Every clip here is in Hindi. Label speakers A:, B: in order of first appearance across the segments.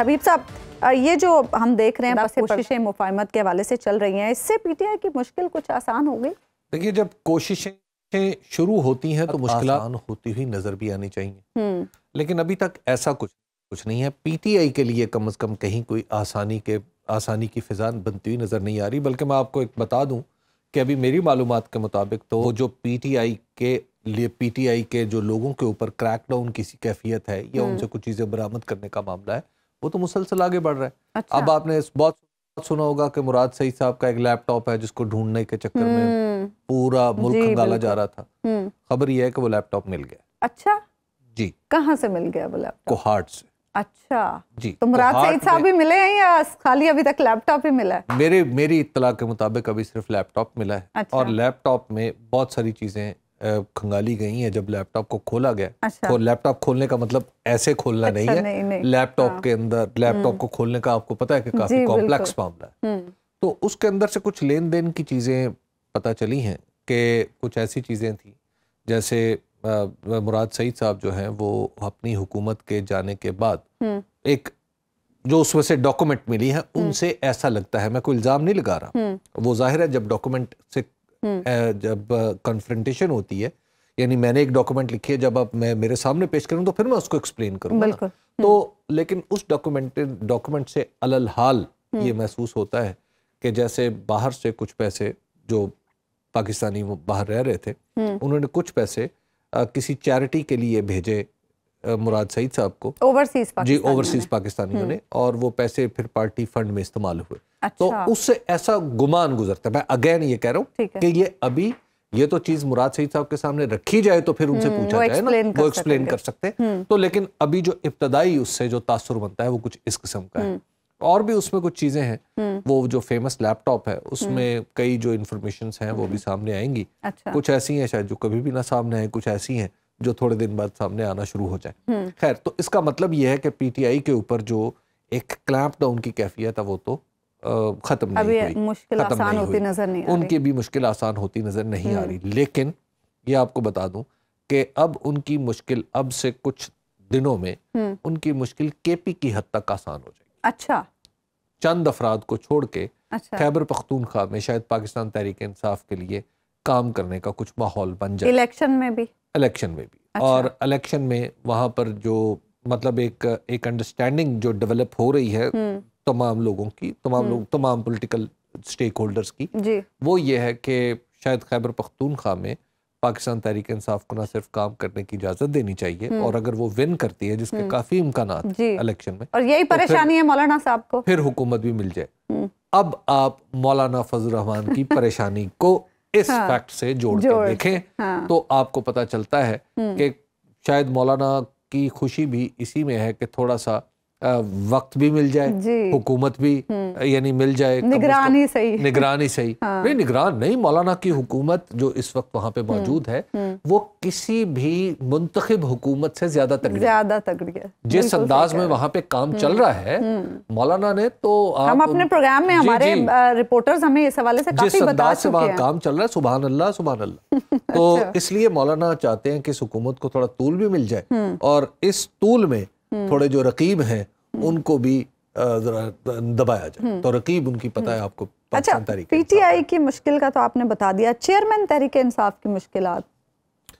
A: हबीब साहब ये जो हम देख रहे हैं कोशिशें मुफाहमत के हवाले से चल रही हैं इससे पीटीआई की मुश्किल कुछ आसान हो गई
B: देखिए जब कोशिशें शुरू होती हैं तो मुश्किल होती हुई नज़र भी आनी चाहिए हम्म। लेकिन अभी तक ऐसा कुछ कुछ नहीं है पीटीआई के लिए कम अज़ कम कहीं कोई आसानी के आसानी की फिजान बनती हुई नज़र नहीं आ रही बल्कि मैं आपको एक बता दूँ कि अभी मेरी मालूम के मुताबिक तो जो आई के लिए आई के जो लोगों के ऊपर क्रैकडाउन की सी कैफियत है या हम्म। उनसे कुछ चीज़ें बरामद करने का मामला है वो तो मुसलसल आगे बढ़ रहा है अच्छा। अब आपने बहुत सुना होगा कि मुराद सही साहब का एक लैपटॉप है जिसको ढूंढने के चक्कर में हम्म। पूरा मुल्क खंगाला जा रहा था हम्म। खबर यह है कि वो लैपटॉप मिल गया अच्छा जी
A: कहाँ से मिल गया वो लैपटॉप कोहाट से अच्छा
B: जी तो मुराद सईद साहब भी
A: मिले हैं या खाली अभी तक लैपटॉप ही मिला
B: है मेरे मेरी इतला के मुताबिक अभी सिर्फ लैपटॉप मिला है अच्छा। और लैपटॉप में बहुत सारी चीज़ें खंगाली गई है जब लैपटॉप को खोला गया अच्छा। तो लैपटॉप खोलने का मतलब ऐसे खोलना अच्छा, नहीं है लैपटॉप हाँ। के अंदर लैपटॉप हम्म। को खोलने का आपको पता है कि काफी कॉम्प्लेक्स मामला है हम्म। तो उसके अंदर से कुछ लेन देन की चीजें पता चली हैं कि कुछ ऐसी चीजें थी जैसे मुराद सईद साहब जो हैं वो अपनी हुकूमत के जाने के बाद हम्म। एक जो उसमें से डॉक्यूमेंट मिली है उनसे ऐसा लगता है मैं कोई इल्ज़ाम नहीं लगा रहा वो जाहिर है जब डॉक्यूमेंट से हम्म। जब कन्फ्रेंटेशन होती है यानी मैंने एक डॉक्यूमेंट लिखी है जब आप मैं मेरे सामने पेश करूँ तो फिर मैं उसको एक्सप्लेन करूँ तो हम्म। लेकिन उस डॉक्यूमेंट डॉक्यूमेंट से अलल हाल ये हम्म। महसूस होता है कि जैसे बाहर से कुछ पैसे जो पाकिस्तानी बाहर रह रहे थे उन्होंने कुछ पैसे किसी चैरिटी के लिए भेजे मुराद सईद साहब को
A: ओवरसीज जी ओवरसीज पाकिस्तानियों ने
B: और वो पैसे फिर पार्टी फंड में इस्तेमाल हुए तो अच्छा। तो उससे ऐसा गुमान गुजरता है मैं अगेन ये कह रहा हूँ कि ये अभी ये तो चीज मुराद सईद साहब के सामने रखी जाए तो फिर उनसे हम्म, पूछा जाए ना वो एक्सप्लेन कर सकते हैं हम्म। तो लेकिन अभी जो इब्तदाई उससे जो तासुर बनता है वो कुछ इस किस्म का है हम्म। और भी उसमें कुछ चीजें हैं वो जो फेमस लैपटॉप है उसमें कई जो इन्फॉर्मेशन हैं वो भी सामने आएंगी अच्छा। कुछ ऐसी हैं शायद जो कभी भी ना सामने आए कुछ ऐसी हैं जो थोड़े दिन बाद सामने आना शुरू हो जाए हम्म। खैर तो इसका मतलब यह है कि पीटीआई के ऊपर जो एक क्लैंप डाउन की कैफियत है वो तो खत्म नहीं हुई मुश्किल आसान नहीं होती नजर नहीं उनकी भी मुश्किल आसान होती नजर नहीं आ रही हम्म। लेकिन ये आपको बता दूं कि अब उनकी मुश्किल अब से कुछ दिनों में हम्म। उनकी मुश्किल केपी की हद तक आसान हो
A: जाएगी अच्छा
B: चंद अफराद को छोड़ के अच्छा। खैबर पख्तूनख्वा में शायद पाकिस्तान तहरीक इंसाफ के लिए काम करने का कुछ माहौल बन जाए
A: इलेक्शन में भी
B: इलेक्शन में भी अच्छा। और इलेक्शन में वहाँ पर जो मतलब एक एक अंडरस्टैंडिंग जो डेवलप हो रही है हम्म। तमाम लोगों की तमाम हम्म। लोग तमाम पॉलिटिकल स्टेक होल्डर्स की जी। वो ये है कि शायद खैबर पख्तूनख्वा में पाकिस्तान तहरीक इंसाफ को ना सिर्फ काम करने की इजाजत देनी चाहिए हम्म। और अगर वो विन करती है जिसके काफी इम्कान इलेक्शन में और यही तो परेशानी
A: है मौलाना साहब को फिर
B: हुकूमत भी मिल जाए अब आप मौलाना फजल रहमान की परेशानी को इस हाँ, फैक्ट से जोड़, जोड़ देखें हाँ, तो आपको पता चलता है हम्म। कि शायद मौलाना की खुशी भी इसी में है कि थोड़ा सा वक्त भी मिल जाए हुकूमत भी हम्म। यानी मिल जाए निगरानी
A: सही निगरानी
B: सही हाँ। नहीं निगरान नहीं मौलाना की हुकूमत जो इस वक्त वहाँ पे हम्म, मौजूद है हम्म। वो किसी भी मुंतखब हुकूमत से ज्यादा तगड़ी ज्यादा
A: तगड़ी है जिस अंदाज में
B: वहाँ पे काम चल रहा है मौलाना ने तो हम अपने प्रोग्राम में हमारे
A: रिपोर्टर्स हमें इस हवाले से जिस अंदाज से वहाँ काम चल
B: रहा है सुबह अल्लाह सुबह अल्लाह
A: अच्छा। तो
B: इसलिए मौलाना चाहते हैं कि इस हुकूमत को थोड़ा तूल भी मिल जाए और इस तूल में हम्म। थोड़े जो रकीब हैं हम्म। उनको भी दबाया जाए हम्म। तो रकीब उनकी पता है आपको अच्छा
A: पीटीआई की मुश्किल का तो आपने बता दिया चेयरमैन तहरीक इंसाफ की मुश्किल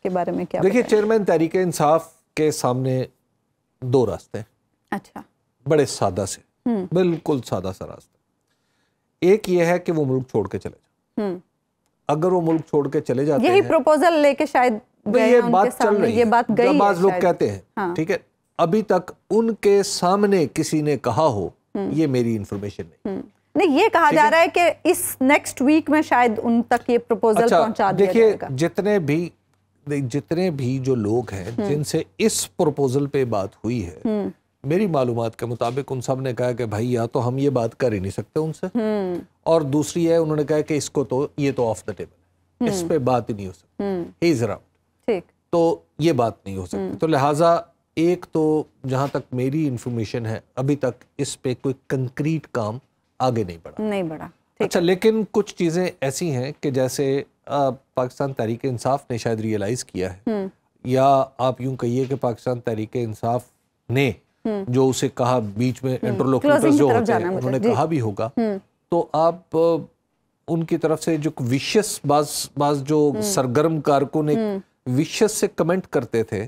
A: के बारे में क्या देखिए
B: चेयरमैन तहरीक इंसाफ के सामने दो रास्ते हैं अच्छा बड़े सादा से बिल्कुल सादा सा रास्ता एक ये है कि वो मुल्क छोड़ के चले जाए अगर वो मुल्क छोड़ के चले जाते यही
A: प्रपोजल लेके शायद तो ये बात चल रही है ये बात गई बाज लोग कहते हैं हाँ। ठीक
B: है अभी तक उनके सामने किसी ने कहा हो हम्म। ये मेरी इंफॉर्मेशन नहीं
A: हम्म। नहीं ये कहा जा रहा है कि इस नेक्स्ट वीक में शायद उन तक ये प्रपोजल अच्छा, पहुंचा देखिए
B: जितने भी जितने भी जो लोग हैं हम्म। जिनसे इस प्रपोजल पे बात हुई है मेरी मालूम के मुताबिक उन सब ने कहा कि भाई या तो हम ये बात कर ही नहीं सकते उनसे और दूसरी है उन्होंने कहा कि इसको तो ये तो ऑफ द टेबल इस पे बात ही नहीं हो
A: सकती
B: ही इज तो ये बात नहीं हो सकती तो लिहाजा एक तो जहाँ तक मेरी इंफॉर्मेशन है अभी तक इस पे कोई कंक्रीट काम आगे नहीं बढ़ा नहीं बढ़ा अच्छा लेकिन कुछ चीज़ें ऐसी हैं कि जैसे पाकिस्तान तहरीक इंसाफ ने शायद रियलाइज़ किया है हम्म। या आप यूं कहिए कि पाकिस्तान तहरीक इंसाफ ने हम्म। जो उसे कहा बीच में इंटरलोकेटर्स हम्म। जो होते हैं उन्होंने कहा भी होगा तो आप उनकी तरफ से जो विशेष बाज बाज जो सरगर्म कारकों ने विशेष से कमेंट करते थे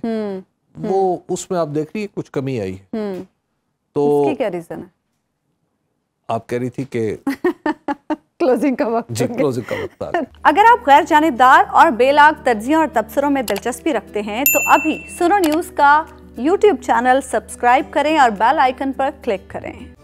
B: वो हम्म। उसमें आप देख रही है कुछ कमी आई है हम्म। तो क्या रीजन है आप कह रही थी कि
A: क्लोजिंग का वक्त जी क्लोजिंग का वक्त अगर आप गैर जानबदार और बेलाग तर्जियों और तबसरों में दिलचस्पी रखते हैं तो अभी सुनो न्यूज़ का यूट्यूब चैनल सब्सक्राइब करें और बेल आइकन पर क्लिक करें